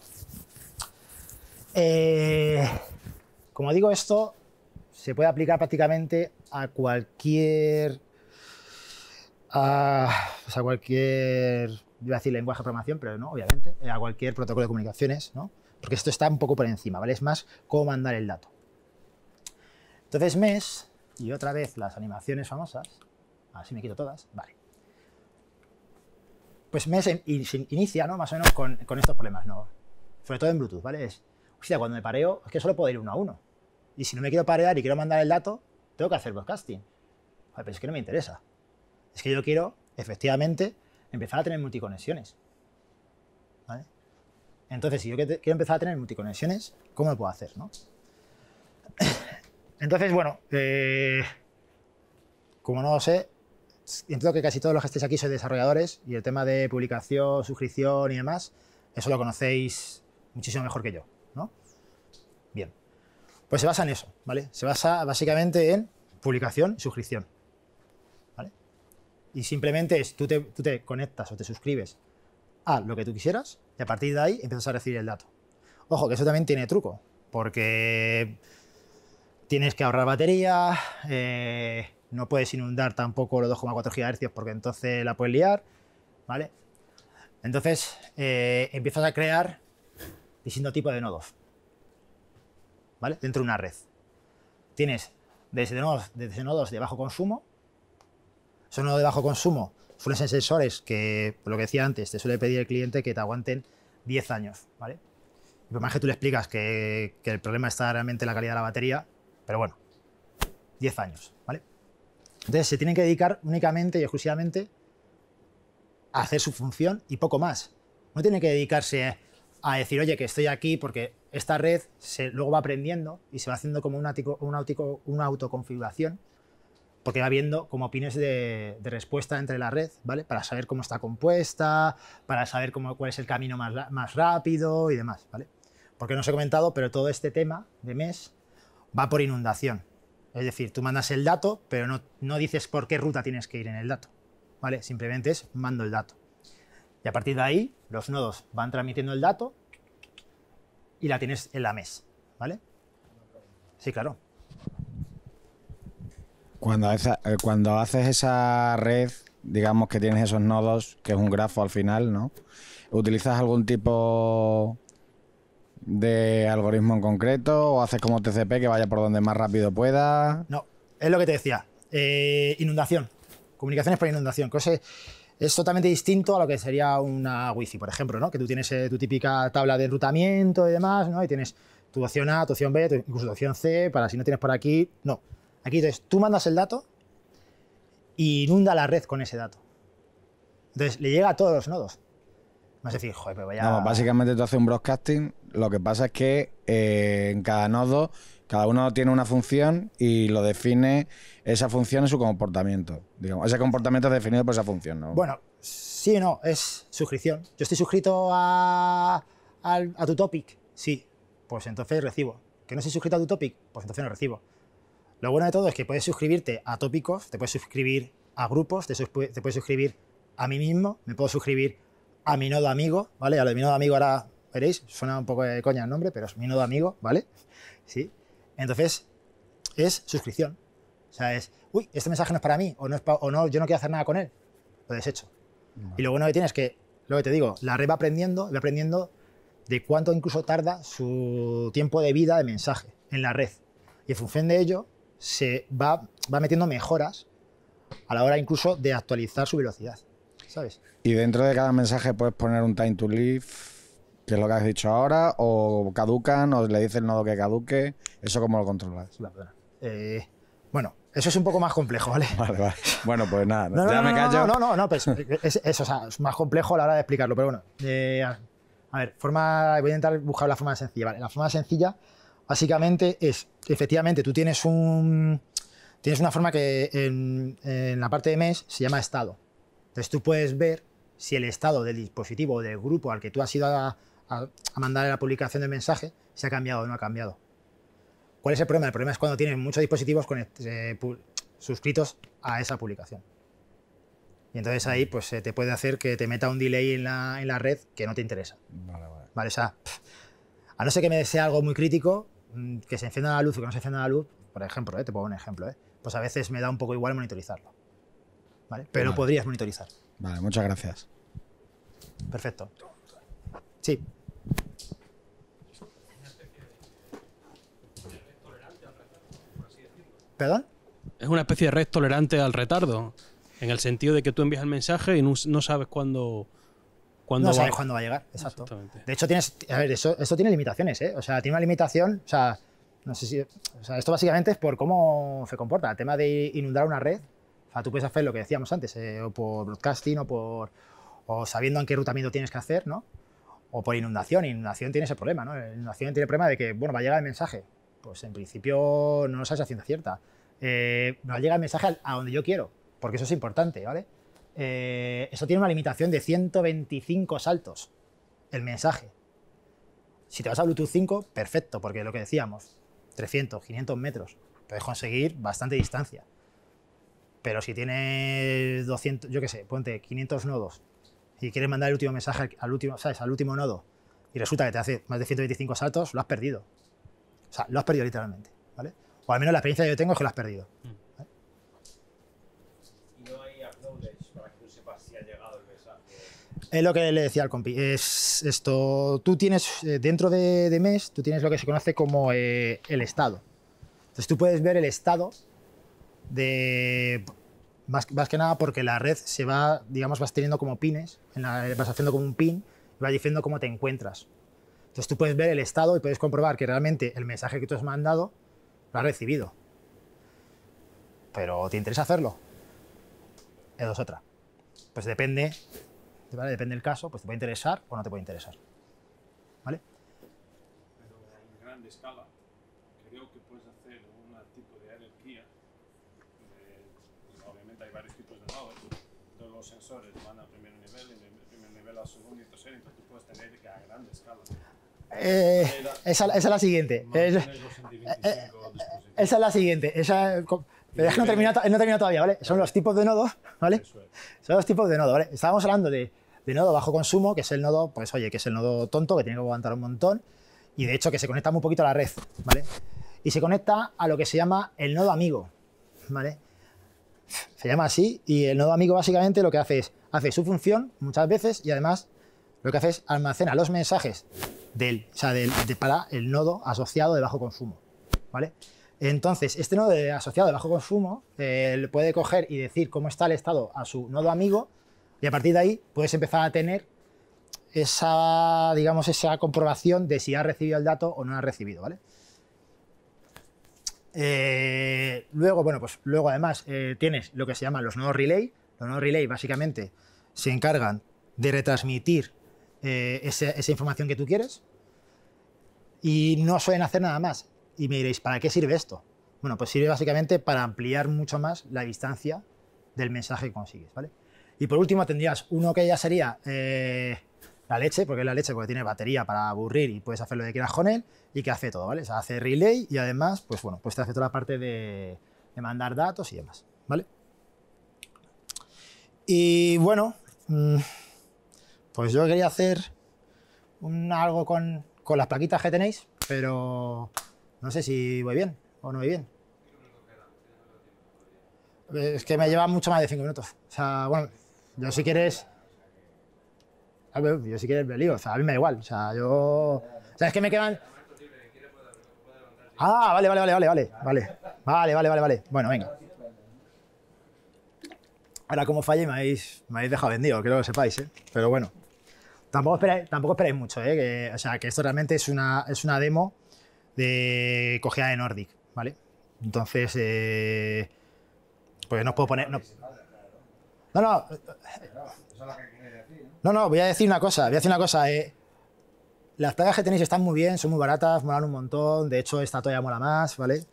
Eh, como digo, esto se puede aplicar prácticamente a cualquier. A, pues a cualquier. Iba a decir lenguaje de programación, pero no, obviamente. Eh, a cualquier protocolo de comunicaciones, ¿no? Porque esto está un poco por encima, ¿vale? Es más cómo mandar el dato. Entonces mes y otra vez las animaciones famosas, así me quito todas, vale. Pues mes inicia, ¿no? Más o menos con, estos problemas, ¿no? Sobre todo en Bluetooth, ¿vale? Es, sea cuando me pareo, es que solo puedo ir uno a uno. Y si no me quiero parear y quiero mandar el dato, tengo que hacer broadcasting. pero es que no me interesa. Es que yo quiero, efectivamente, empezar a tener multiconexiones. ¿Vale? Entonces, si yo quiero empezar a tener multiconexiones, ¿cómo lo puedo hacer? ¿no? Entonces, bueno, eh, como no lo sé, entiendo que casi todos los que estáis aquí sois desarrolladores y el tema de publicación, suscripción y demás, eso lo conocéis muchísimo mejor que yo, ¿no? Bien, pues se basa en eso, ¿vale? Se basa básicamente en publicación y suscripción, ¿vale? Y simplemente es, tú te, tú te conectas o te suscribes a lo que tú quisieras y a partir de ahí empiezas a recibir el dato. Ojo, que eso también tiene truco, porque Tienes que ahorrar batería, eh, no puedes inundar tampoco los 2,4 GHz porque entonces la puedes liar, ¿vale? Entonces eh, empiezas a crear distintos tipos de nodos, ¿vale? Dentro de una red. Tienes desde nodos, desde nodos de bajo consumo, son nodos de bajo consumo suelen ser sensores que, por lo que decía antes, te suele pedir el cliente que te aguanten 10 años, ¿vale? Y por más que tú le explicas que, que, el problema está realmente en la calidad de la batería, pero bueno, 10 años, ¿vale? Entonces se tienen que dedicar únicamente y exclusivamente a hacer su función y poco más. No tiene que dedicarse a decir, oye, que estoy aquí porque esta red se, luego va aprendiendo y se va haciendo como un un una autoconfiguración porque va viendo como pines de, respuesta entre la red, ¿vale? Para saber cómo está compuesta, para saber cómo, cuál es el camino más, más rápido y demás, ¿vale? Porque no os he comentado, pero todo este tema de mes va por inundación. Es decir, tú mandas el dato, pero no, dices por qué ruta tienes que ir en el dato. ¿vale? Simplemente es mando el dato. Y a partir de ahí, los nodos van transmitiendo el dato y la tienes en la mes. ¿Vale? Sí, claro. Cuando, eh, cuando haces esa red, digamos que tienes esos nodos, que es un grafo al final, ¿no? ¿Utilizas algún tipo de algoritmo en concreto o haces como TCP que vaya por donde más rápido pueda? No, es lo que te decía. Eh, inundación. Comunicaciones por inundación. Que es, totalmente distinto a lo que sería una Wi-Fi, por ejemplo, ¿no? Que tú tienes eh, tu típica tabla de enrutamiento y demás, ¿no? Y tienes tu opción A, tu opción B, incluso tu opción C, para si no tienes por aquí. No. Aquí entonces tú mandas el dato e inunda la red con ese dato. Entonces le llega a todos los nodos. No, básicamente tú haces un broadcasting. Lo que pasa es que eh, en cada nodo, cada uno tiene una función y lo define esa función en su comportamiento. Digamos. Ese comportamiento es definido por esa función, ¿no? Bueno, sí no, es suscripción. Yo estoy suscrito a, tu topic, sí. Pues entonces recibo. ¿Que no estoy suscrito a tu topic? Pues entonces no recibo. Lo bueno de todo es que puedes suscribirte a tópicos, te puedes suscribir a grupos, te, te puedes suscribir a mí mismo, me puedo suscribir a mi nodo amigo, ¿vale? A lo de mi nodo amigo ahora veréis, suena un poco de coña el nombre, pero es mi nodo amigo, ¿vale? Sí. Entonces, es suscripción. O sea, es, uy, este mensaje no es para mí, o no, es o no yo no quiero hacer nada con él, lo desecho. Y lo bueno que tienes es que, lo que te digo, la red va aprendiendo, va aprendiendo de cuánto incluso tarda su tiempo de vida de mensaje en la red. Y en función de ello, se va, va metiendo mejoras a la hora incluso de actualizar su velocidad. Y dentro de cada mensaje puedes poner un time to live, que es lo que has dicho ahora, o caducan, o le dices el nodo que caduque. ¿Eso cómo lo controlas? Eh, bueno, eso es un poco más complejo, ¿vale? [LAUGHS] Vale, vale. Bueno, pues nada, ya me callo. No, no, no, pues, es, más complejo a la hora de explicarlo, pero bueno. Eh, a ver, forma, voy a intentar buscar la forma sencilla. Vale, la forma sencilla básicamente es, efectivamente, tú tienes un tienes una forma que en, en la parte de mes se llama estado. Entonces tú puedes ver si el estado del dispositivo o del grupo al que tú has ido a, mandar la publicación del mensaje se ha cambiado o no ha cambiado. ¿Cuál es el problema? El problema es cuando tienes muchos dispositivos con, este, suscritos a esa publicación. Y entonces ahí pues te puede hacer que te meta un delay en la, red que no te interesa. Vale, a no ser que me sea algo muy crítico, mm, que se encienda la luz o que no se encienda la luz, por ejemplo, eh, te pongo un ejemplo, eh, pues a veces me da un poco igual monitorizarlo. Pero podrías monitorizar. Vale, muchas gracias. Perfecto. Sí. ¿Perdón? Es una especie de red tolerante al retardo, en el sentido de que tú envías el mensaje y no, sabes cuándo... cuándo no sabes cuándo va a llegar, exacto. De hecho, tienes, a ver, eso, tiene limitaciones, ¿eh? O sea, tiene una limitación, o sea, no sé si, o sea, esto básicamente es por cómo se comporta. El tema de inundar una red a tú puedes hacer lo que decíamos antes, eh, o por broadcasting, o por o sabiendo en qué rutamiento tienes que hacer, ¿no? O por inundación. Inundación tiene ese problema, ¿no? Inundación tiene el problema de que, bueno, va a llegar el mensaje. Pues en principio no lo sabes haciendo cierta. Eh, va a llegar el mensaje a donde yo quiero, porque eso es importante, ¿vale? Eh, eso tiene una limitación de 125 saltos, el mensaje. Si te vas a Bluetooth 5, perfecto, porque lo que decíamos, 300, 500 metros, puedes conseguir bastante distancia. Pero si tienes 200, yo qué sé, ponte 500 nodos y quieres mandar el último mensaje al último, ¿sabes? al último nodo y resulta que te hace más de 125 saltos, lo has perdido. O sea, lo has perdido literalmente, O al menos la experiencia que yo tengo es que lo has perdido. Mm. Y no hay acknowledge para que tú sepas si ha llegado el mensaje. Es lo que le decía al compi. Es esto, tú tienes, eh, dentro de, mes, tú tienes lo que se conoce como eh, el estado. Entonces tú puedes ver el estado de más, que nada porque la red se va, digamos, vas teniendo como pines, en vas haciendo como un pin y vas diciendo cómo te encuentras. Entonces tú puedes ver el estado y puedes comprobar que realmente el mensaje que tú has mandado lo has recibido. Pero ¿te interesa hacerlo? es otra. Pues depende, ¿vale? depende del caso, pues te puede interesar o no te puede interesar. ¿Vale? Pero en gran escala, creo que puedes hacer un tipo de obviamente hay varios tipos de nodos. todos los sensores van al primer nivel, y del primer nivel al segundo y tercero. entonces tú puedes tener que a grandes escala. Eh, esa, esa, es la siguiente. Es, eh, esa es la siguiente. Esa, pero es que no termina, no todavía, ¿vale? Son los tipos de nodos, ¿vale? Son los tipos de nodos, ¿vale? Estábamos hablando de, de nodo bajo consumo, que es el nodo, pues oye, que es el nodo tonto, que tiene que aguantar un montón, y de hecho que se conecta muy poquito a la red, ¿vale? Y se conecta a lo que se llama el nodo amigo, ¿vale? se llama así, y el nodo amigo básicamente lo que hace es, hace su función muchas veces y además lo que hace es almacena los mensajes del, o sea, para el nodo asociado de bajo consumo. ¿vale? Entonces, este nodo asociado de bajo consumo eh, le puede coger y decir cómo está el estado a su nodo amigo y a partir de ahí puedes empezar a tener esa, digamos, esa comprobación de si ha recibido el dato o no ha recibido. ¿vale? Eh, luego, bueno, pues luego además eh, tienes lo que se llama los nuevos relay. Los nuevos relay básicamente se encargan de retransmitir eh, esa, información que tú quieres y no suelen hacer nada más. Y me diréis, ¿para qué sirve esto? Bueno, pues sirve básicamente para ampliar mucho más la distancia del mensaje que consigues, ¿vale? Y por último tendrías uno que ya sería la leche, porque es la leche porque tiene batería para aburrir y puedes hacer lo que quieras con él y que hace todo, ¿vale? O sea, hace relay y además, pues bueno, pues te hace toda la parte de, mandar datos y demás, ¿vale? Y bueno, mm, pues yo quería hacer un, algo con, las plaquitas que tenéis, pero no sé si voy bien o no voy bien. Es que me lleva mucho más de cinco minutos. O sea, bueno, yo si quieres... Ah, yo si quieres me lío, a mí me da igual, o sea, yo... O sea, es que me quedan... Ah, vale, vale, vale, vale, vale, vale, vale, vale, vale, vale, bueno, venga. Ahora como falle me habéis, me habéis dejado vendido, creo que lo sepáis, ¿eh? Pero bueno, tampoco esperáis, tampoco esperáis mucho, ¿eh? o sea, que esto realmente es una, es una demo de cogida de Nordic, ¿vale? Entonces, eh, pues no os puedo poner... No, no, Eso es lo que no. No, no, voy a decir una cosa, voy a decir una cosa. Eh. Las plagas que tenéis están muy bien, son muy baratas, molan un montón. De hecho, esta toalla mola más, ¿vale?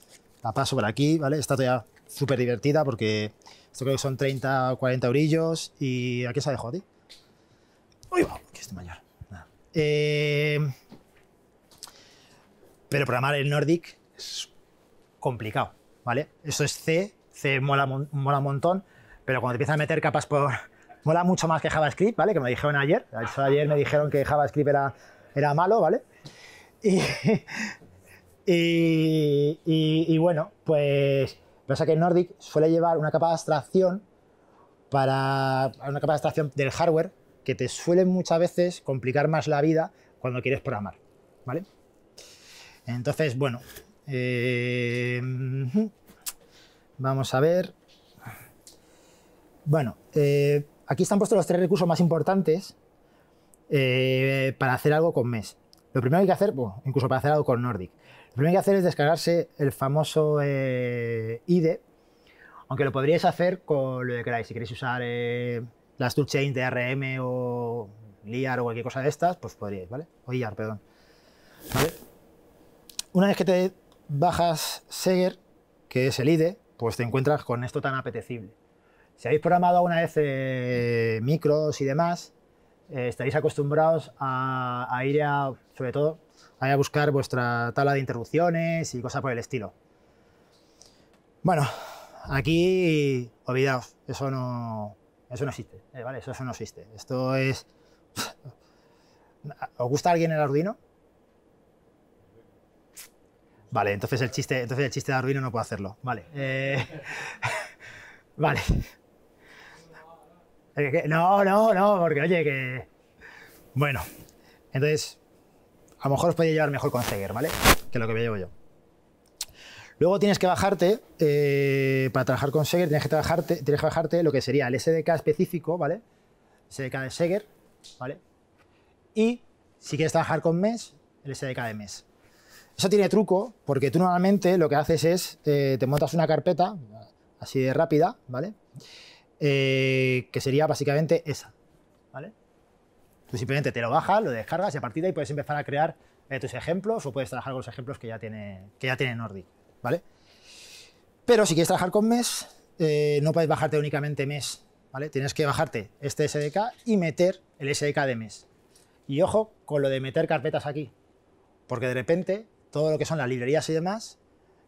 La paso por aquí, ¿vale? Esta toalla súper divertida porque esto creo que son 30 o 40 eurillos. ¿Y aquí se ha dejado a ¡Uy, wow! Que mayor. Eh... pero programar el Nordic es complicado, ¿vale? Esto es C, C mola, mola un montón, pero cuando te empiezas a meter capas por Mola mucho más que JavaScript, ¿vale? Que me dijeron ayer. ayer me dijeron que JavaScript era, era malo, ¿vale? [LAUGHS] Y, bueno, pues pasa que Nordic suele llevar una capa de abstracción para una capa de abstracción del hardware que te suele muchas veces complicar más la vida cuando quieres programar, ¿vale? Entonces, bueno, eh, vamos a ver. Bueno, eh, Aquí están puestos los tres recursos más importantes eh, para hacer algo con MES. Lo primero que hay que hacer, incluso para hacer algo con Nordic, lo primero que hay que hacer es descargarse el famoso eh, IDE, aunque lo podríais hacer con lo que queráis. Si queréis usar eh, las toolchains de RM o LIAR o cualquier cosa de estas, pues podríais, ¿vale? O IAR, perdón. Una vez que te bajas Seger, que es el IDE, pues te encuentras con esto tan apetecible. Si habéis programado alguna vez eh, micros y demás, eh, estaréis acostumbrados a, ir a, sobre todo, a, buscar vuestra tabla de interrupciones y cosas por el estilo. Bueno, aquí, olvidaos, eso no, existe, eh, Eso, no existe. Esto es... [LAUGHS] ¿Os gusta alguien el Arduino? Vale, entonces el chiste, entonces el chiste de Arduino no puedo hacerlo. Vale. [LAUGHS] vale. No, no, no, porque oye, que. Bueno, entonces, a lo mejor os podéis llevar mejor con Seger, ¿vale? Que lo que me llevo yo. Luego tienes que bajarte, eh, para trabajar con Seger, tienes que, tienes bajarte lo que sería el SDK específico, ¿vale? SDK de Seger, ¿vale? Y si quieres trabajar con MES, el SDK de MES. Eso tiene truco, porque tú normalmente lo que haces es, eh, te montas una carpeta, así de rápida, ¿vale? vale eh, que sería básicamente esa. ¿vale? Tú simplemente te lo bajas, lo descargas y a partir de ahí puedes empezar a crear eh, tus ejemplos o puedes trabajar con los ejemplos que ya tiene, que ya Nordic. ¿vale? Pero si quieres trabajar con MES, eh, no puedes bajarte únicamente MES. ¿vale? Tienes que bajarte este SDK y meter el SDK de MES. Y ojo con lo de meter carpetas aquí, porque de repente todo lo que son las librerías y demás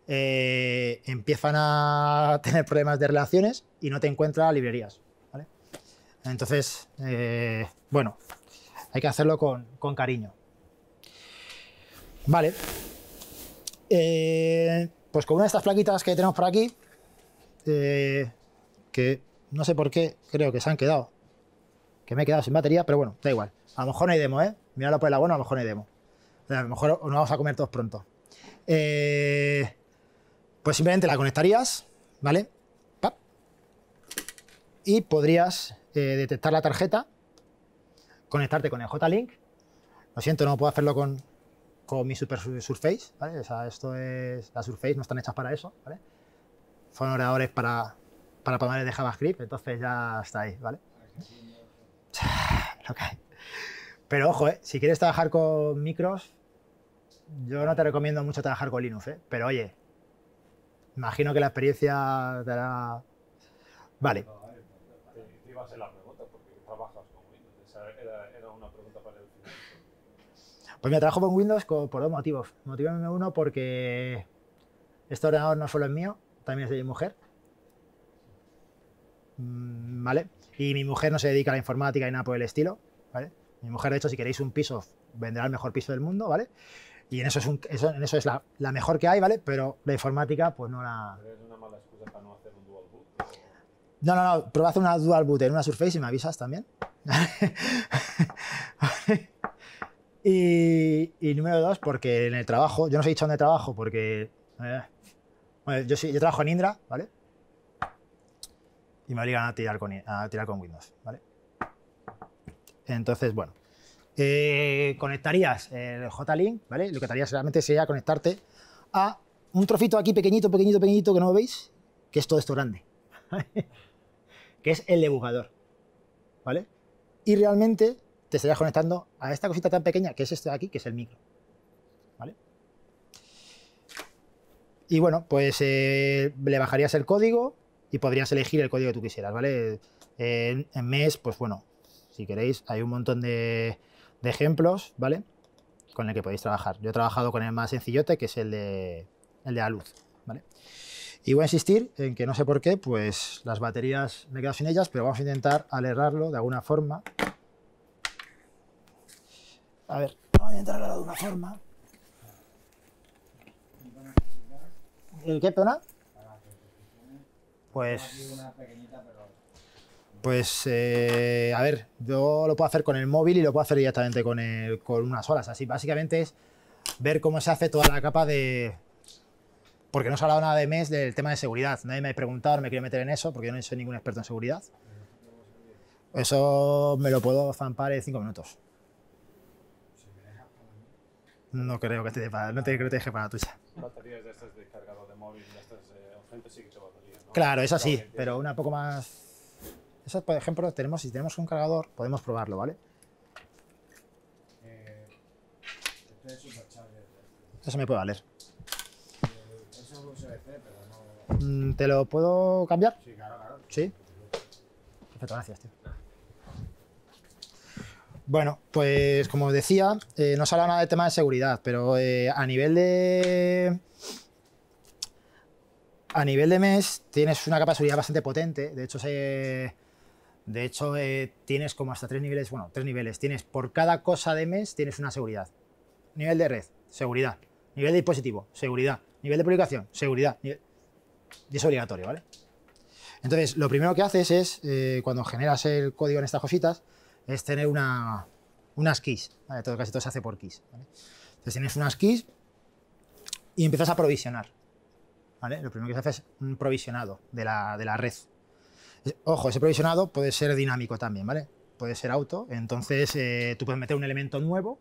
eh, empiezan a [LAUGHS] tener problemas de relaciones y no te encuentra librerías. ¿vale? Entonces, eh, bueno, hay que hacerlo con, con cariño. Vale. Eh, pues con una de estas plaquitas que tenemos por aquí, que no sé por qué, creo que se han quedado. Que me he quedado sin batería, pero bueno, da igual. A lo mejor no hay demo, ¿eh? Míralo por el abono, a lo mejor no hay demo. A lo mejor nos vamos a comer todos pronto. Eh, pues simplemente la conectarías, ¿vale? Y podrías eh, detectar la tarjeta, conectarte con el J-Link. Lo siento, no puedo hacerlo con, con mi Super Surface, ¿vale? O sea, esto es... la Surface no están hechas para eso, ¿vale? Son ordenadores para, para de JavaScript, entonces ya está ahí, ¿vale? [SIGHS] Pero ojo, ¿eh? si quieres trabajar con micros, yo no te recomiendo mucho trabajar con Linux, ¿eh? pero oye, Imagino que la experiencia te hará... Vale. Eh, iba a hacer la pregunta porque trabajas con Windows. Era una pregunta para el Pues me trabajo con Windows por dos motivos. Motivo uno porque este ordenador no solo es mío, también es de mi mujer. Mm, ¿Vale? Y mi mujer no se dedica a la informática ni nada por el estilo. ¿Vale? Mi mujer, de hecho, si queréis un piso, vendrá el mejor piso del mundo, ¿vale? Y en eso es, en eso es la, mejor que hay, ¿vale? Pero la informática, pues no la... es una mala excusa para no hacer un dual boot? No, no, no, prueba hacer una dual boot en una Surface y me avisas también. [LAUGHS] y, número dos, porque en el trabajo, yo no sé he dicho dónde trabajo, porque... Eh, bueno, yo, yo trabajo en Indra, ¿vale? Y me obligan a tirar con, a tirar con Windows, ¿vale? Entonces, bueno, eh, conectarías el eh, J-Link, ¿vale? Lo que harías realmente sería conectarte a un trocito aquí pequeñito, pequeñito, pequeñito que no veis, que es todo esto grande, [LAUGHS] que es el debugador, ¿vale? Y realmente te estarías conectando a esta cosita tan pequeña que es este de aquí, que es el micro, ¿vale? Y bueno, pues eh, le bajarías el código y podrías elegir el código que tú quisieras, ¿vale? en mes, pues bueno, si queréis, hay un montón de, de ejemplos, ¿vale? Con el que podéis trabajar. Yo he trabajado con el más sencillote, que es el de, el de la luz, ¿vale? Y voy a insistir en que no sé por qué, pues las baterías me quedo sin ellas, pero vamos a intentar alerrarlo de alguna forma. A ver, vamos a intentar de una forma. qué, perdona? Pues... Pues, eh, a ver, yo lo puedo hacer con el móvil y lo puedo hacer directamente con, unas horas. Así, básicamente es ver cómo se hace toda la capa de... Porque no se ha hablado nada de mes del tema de seguridad. Nadie me ha preguntado, no me quiero meter en eso, porque yo no soy ningún experto en seguridad. Eso me lo puedo zampar en cinco minutos. No creo que te para, no te, creo que te deje para la tuya. Baterías de estas de móvil, de estas eh, sí que baterías, Claro, es así, pero una poco más eso, por ejemplo, tenemos, si tenemos un cargador, podemos probarlo, ¿vale? eso me puede valer. pero mm, no... ¿Te lo puedo cambiar? Sí, claro, claro. Sí. Perfecto, gracias, tío. Bueno, pues como decía, eh, no se habla nada de tema de seguridad, pero eh, a nivel de... A nivel de mes tienes una capacidad bastante potente. De hecho, se, de hecho, eh, tienes como hasta tres niveles, bueno, tres niveles. Tienes por cada cosa de mes, tienes una seguridad. Nivel de red, seguridad. Nivel de dispositivo, seguridad. Nivel de publicación, seguridad. Y es obligatorio, ¿vale? Entonces, lo primero que haces es, eh, cuando generas el código en estas cositas, es tener una, unas keys. ¿vale? Todo, casi todo se hace por keys. Entonces, tienes unas keys y empiezas a provisionar. ¿vale? Lo primero que se hace es un provisionado de la, de la red. Ojo, ese provisionado puede ser dinámico también, ¿vale? Puede ser auto, entonces eh, tú puedes meter un elemento nuevo,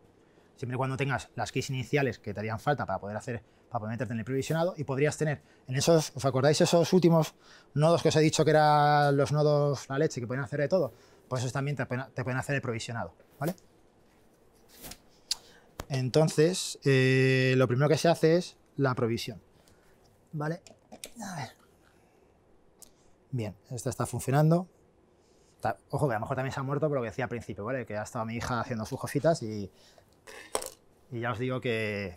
siempre y cuando tengas las keys iniciales que te harían falta para poder hacer, para poder meterte en el provisionado, y podrías tener en esos, ¿os acordáis esos últimos nodos que os he dicho que eran los nodos, la leche, que pueden hacer de todo? Pues esos también te pueden, hacer el provisionado, ¿vale? Entonces, eh, lo primero que se hace es la provisión, ¿vale? A ver. Bien, esta está funcionando. Ojo, que a lo mejor también se ha muerto pero lo que decía al principio, ¿vale? Que ha estado mi hija haciendo sus cositas y, y ya os digo que...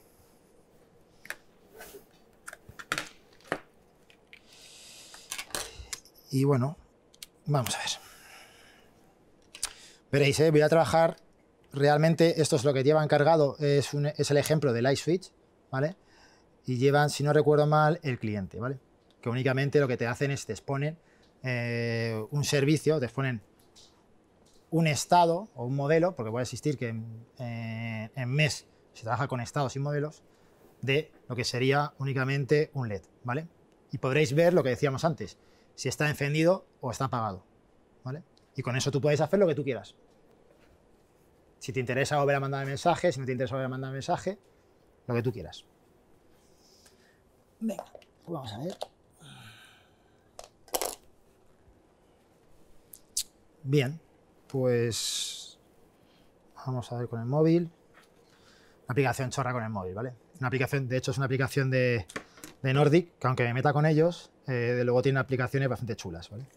Y bueno, vamos a ver. Veréis, ¿eh? voy a trabajar. Realmente esto es lo que llevan cargado, es, es el ejemplo del light switch, ¿vale? Y llevan, si no recuerdo mal, el cliente, ¿vale? Que únicamente lo que te hacen es te exponen eh, un servicio, te ponen un estado o un modelo, porque puede existir que eh, en MES se trabaja con estados y modelos, de lo que sería únicamente un LED, ¿vale? Y podréis ver lo que decíamos antes, si está encendido o está apagado, ¿vale? Y con eso tú puedes hacer lo que tú quieras. Si te interesa volver a mandar el mensaje, si no te interesa volver a mandar el mensaje, lo que tú quieras. Venga, vamos a ver. Bien, pues vamos a ver con el móvil. Una aplicación chorra con el móvil, ¿vale? Una aplicación, de hecho, es una aplicación de, de Nordic, que aunque me meta con ellos, eh, de luego tiene aplicaciones bastante chulas, ¿vale?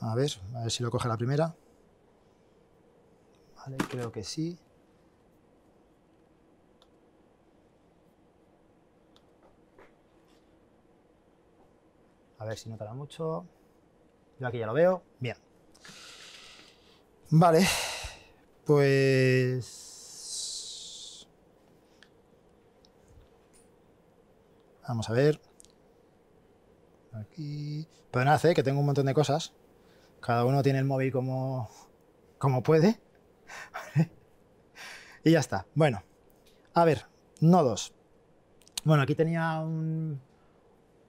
A ver, a ver si lo coge la primera. Vale, creo que sí. A ver si no notará mucho. Yo aquí ya lo veo. Bien. Vale. Pues... Vamos a ver. Aquí... Pero pues nada, ¿eh? que tengo un montón de cosas. Cada uno tiene el móvil como, como puede. y ya está. Bueno. A ver, nodos. Bueno, aquí tenía un,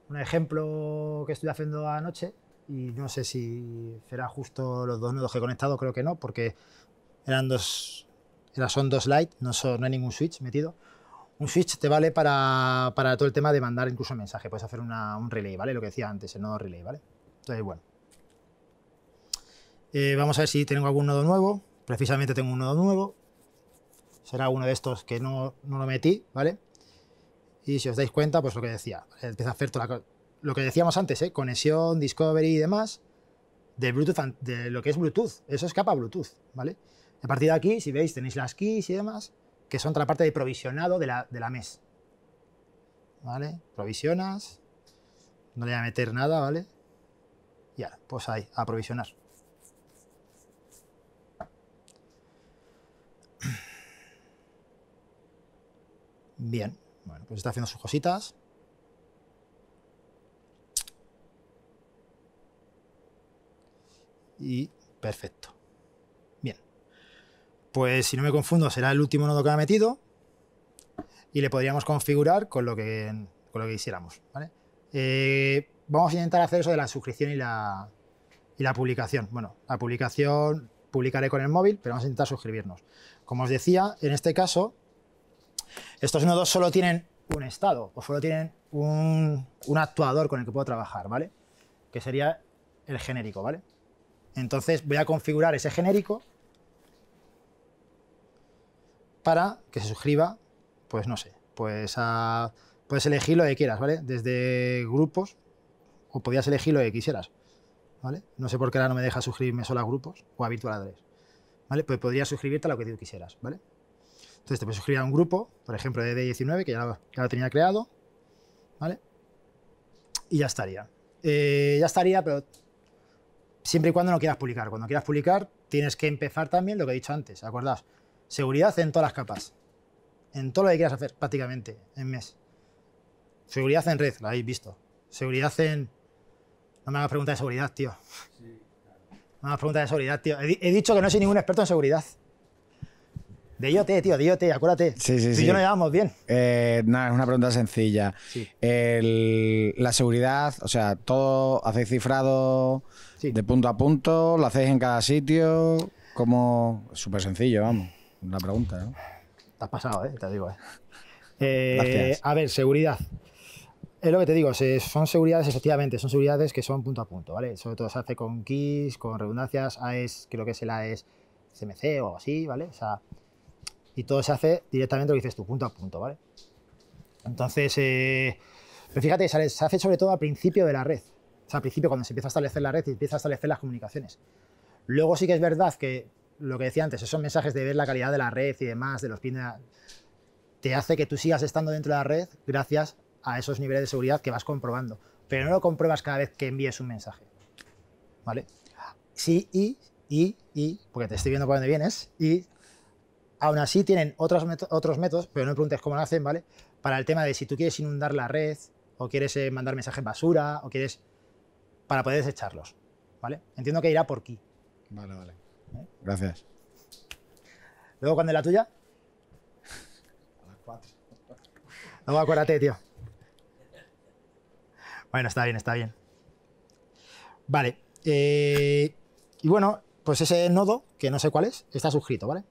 un ejemplo que estoy haciendo anoche y no sé si será justo los dos nodos que he conectado, creo que no, porque eran dos, son dos light, no, son, no hay ningún switch metido. Un switch te vale para, todo el tema de mandar incluso mensaje, puedes hacer un relay, ¿vale? Lo que decía antes, el nodo relay, ¿vale? Entonces, bueno. Eh, vamos a ver si tengo algún nodo nuevo. Precisamente tengo un nodo nuevo. Será uno de estos que no, no lo metí, ¿vale? Y si os dais cuenta, pues lo que decía, empieza a hacer lo que decíamos antes, ¿eh? conexión, discovery y demás, de Bluetooth, de lo que es Bluetooth, eso escapa capa Bluetooth, ¿vale? A partir de aquí, si veis, tenéis las keys y demás, que son toda la parte de provisionado de la, de la mes. ¿Vale? Provisionas, no le voy a meter nada, ¿vale? Y ahora, pues ahí, a provisionar. Bien. Bueno, pues está haciendo sus cositas. Y perfecto. Bien. Pues si no me confundo, será el último nodo que ha metido. Y le podríamos configurar con lo que, con lo que quisiéramos. Eh, vamos a intentar hacer eso de la suscripción y la, y la publicación. Bueno, la publicación publicaré con el móvil, pero vamos a intentar suscribirnos. Como os decía, en este caso estos nodos solo tienen un estado o solo tienen un, actuador con el que puedo trabajar, ¿vale? Que sería el genérico, ¿vale? Entonces voy a configurar ese genérico para que se suscriba, pues no sé, pues a, puedes elegir lo que quieras, ¿vale? Desde grupos o podías elegir lo que quisieras, ¿vale? No sé por qué ahora no me deja suscribirme solo a grupos o a virtual address, ¿vale? Pues podrías suscribirte a lo que tú quisieras, ¿vale? Entonces te puedes suscribir a un grupo, por ejemplo, de D19, que ya lo, tenía creado, ¿vale? Y ya estaría. Eh, ya estaría, pero siempre y cuando no quieras publicar. Cuando quieras publicar, tienes que empezar también lo que he dicho antes, ¿acordás? Seguridad en todas las capas. En todo lo que quieras hacer, prácticamente, en mes. Seguridad en red, la habéis visto. Seguridad en... No me hagas preguntas de seguridad, tío. Sí, claro. No me hagas preguntas de seguridad, tío. he, dicho que no soy ningún experto en seguridad. De IoT, tío, de IoT, acuérdate. Sí, sí, si yo no llevamos bien. Eh, nada, es una pregunta sencilla. la seguridad, o sea, todo hacéis cifrado de punto a punto, lo hacéis en cada sitio, como súper sencillo, vamos. Una pregunta, ¿no? Te has pasado, ¿eh? Te digo, ¿eh? [LAUGHS] eh a ver, seguridad. Es lo que te digo, son seguridades, efectivamente, son seguridades que son punto a punto, ¿vale? Sobre todo se hace con keys, con redundancias, AES, creo que es el AES SMC o así, ¿vale? O sea, y todo se hace directamente lo que dices tú, punto a punto, ¿vale? Entonces, eh, pero fíjate, se hace sobre todo al principio de la red. O sea, al principio cuando se empieza a establecer la red y empieza a establecer las comunicaciones. Luego sí que es verdad que lo que decía antes, esos mensajes de ver la calidad de la red y demás, de los pines, te hace que tú sigas estando dentro de la red gracias a esos niveles de seguridad que vas comprobando. Pero no lo compruebas cada vez que envíes un mensaje. ¿Vale? Sí, y, y, y, porque te estoy viendo por dónde vienes, y Aún así tienen otros, otros métodos, pero no me preguntes cómo lo hacen, ¿vale? Para el tema de si tú quieres inundar la red, o quieres eh, mandar mensajes basura, o quieres... para poder desecharlos, ¿vale? Entiendo que irá por aquí. Vale, vale. ¿Eh? Gracias. Luego, ¿cuándo es la tuya? A las 4. Luego, acuérdate, tío. Bueno, está bien, está bien. Vale. Eh, y bueno, pues ese nodo, que no sé cuál es, está suscrito, ¿vale?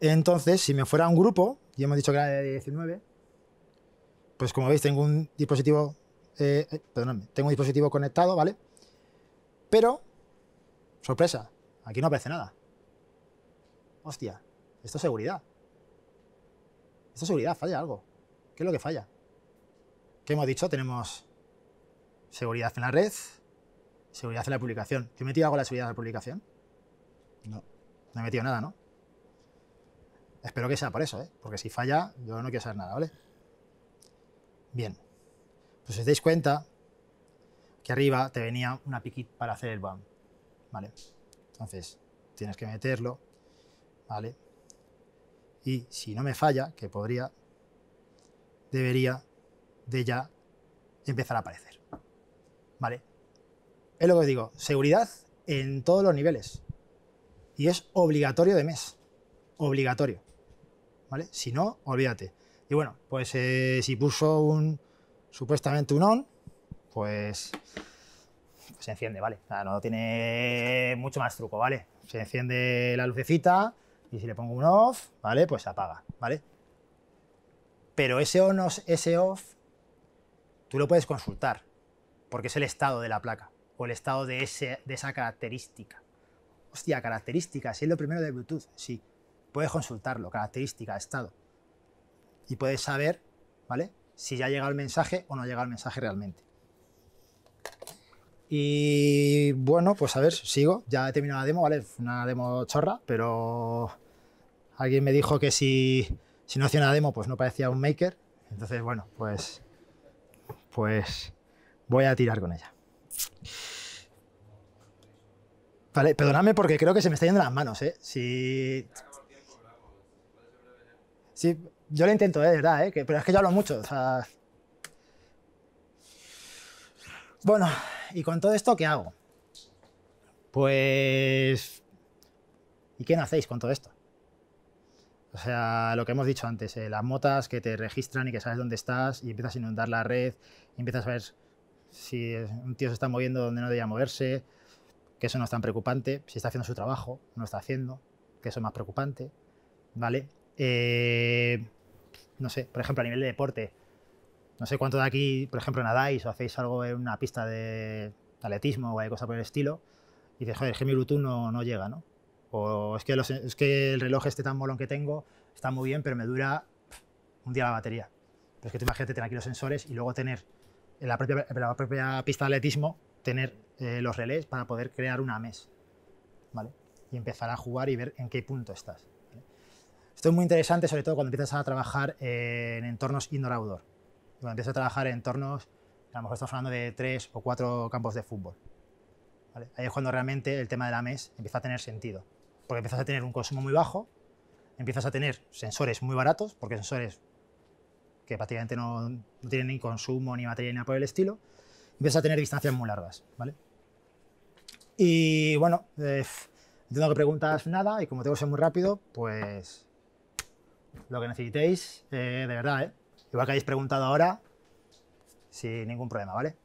Entonces, si me fuera a un grupo, y hemos dicho que era de 19, pues como veis, tengo un dispositivo, eh, eh tengo un dispositivo conectado, ¿vale? Pero, sorpresa, aquí no aparece nada. Hostia, esto es seguridad. Esto es seguridad, falla algo. ¿Qué es lo que falla? ¿Qué hemos dicho? Tenemos seguridad en la red, seguridad en la publicación. ¿Yo he metido algo en la seguridad de la publicación? No. No he metido nada, ¿no? Espero que sea por eso, ¿eh? porque si falla, yo no quiero saber nada, ¿vale? Bien, pues si os dais cuenta, que arriba te venía una piquita para hacer el BAM, ¿vale? Entonces, tienes que meterlo, ¿vale? Y si no me falla, que podría, debería de ya empezar a aparecer, ¿vale? Es lo que os digo, seguridad en todos los niveles. Y es obligatorio de mes, obligatorio. Si no, olvídate. Y bueno, pues eh, si puso un supuestamente un on, pues, pues, se enciende, ¿vale? O sea, no tiene mucho más truco, ¿vale? Se enciende la lucecita y si le pongo un off, ¿vale? Pues se apaga, ¿vale? Pero ese on, ese off, tú lo puedes consultar, porque es el estado de la placa o el estado de, de esa característica. Hostia, características, es lo primero de Bluetooth, sí puedes consultarlo, característica, estado, y puedes saber ¿vale? si ya ha llegado el mensaje o no llega el mensaje realmente. Y bueno, pues a ver, sigo. Ya he terminado la demo, ¿vale? Una demo chorra, pero alguien me dijo que si, no hacía una demo, pues no parecía un maker. Entonces, bueno, pues, pues voy a tirar con ella. Vale, perdonadme porque creo que se me está yendo las manos, ¿eh? Si yo lo intento, eh, de verdad, eh, Que, pero es que yo hablo mucho. O sea... Bueno, ¿y con todo esto qué hago? Pues... ¿Y qué no hacéis con todo esto? O sea, lo que hemos dicho antes, eh, las motas que te registran y que sabes dónde estás y empiezas a inundar la red, empiezas a ver si un tío se está moviendo donde no debía moverse, que eso no es tan preocupante, si está haciendo su trabajo, no lo está haciendo, que eso es más preocupante, ¿vale? Eh, no sé, por ejemplo, a nivel de deporte. No sé cuánto de aquí, por ejemplo, nadáis o hacéis algo en una pista de atletismo o hay cosa por el estilo. Y dices, joder, es que mi Bluetooth no, llega, ¿no? O es que, es que el reloj este tan molón que tengo está muy bien, pero me dura un día la batería. Pero es que tú imagínate tener aquí los sensores y luego tener en la propia, la propia pista de atletismo, tener eh, los relés para poder crear una mes. ¿Vale? Y empezar a jugar y ver en qué punto estás. Esto es muy interesante, sobre todo cuando empiezas a trabajar eh, en entornos indoor-outdoor. Cuando empiezas a trabajar en entornos, a lo mejor estamos hablando de tres o cuatro campos de fútbol. Ahí es cuando realmente el tema de la MES empieza a tener sentido. Porque empiezas a tener un consumo muy bajo, empiezas a tener sensores muy baratos, porque sensores que prácticamente no, tienen ni consumo, ni materia, ni nada por el estilo, empiezas a tener distancias muy largas. Y bueno, eh, entiendo que preguntas nada y como tengo que ser muy rápido, pues lo que necesitéis, eh, de verdad, ¿eh? Igual que hayáis preguntado ahora, sin ningún problema, ¿vale?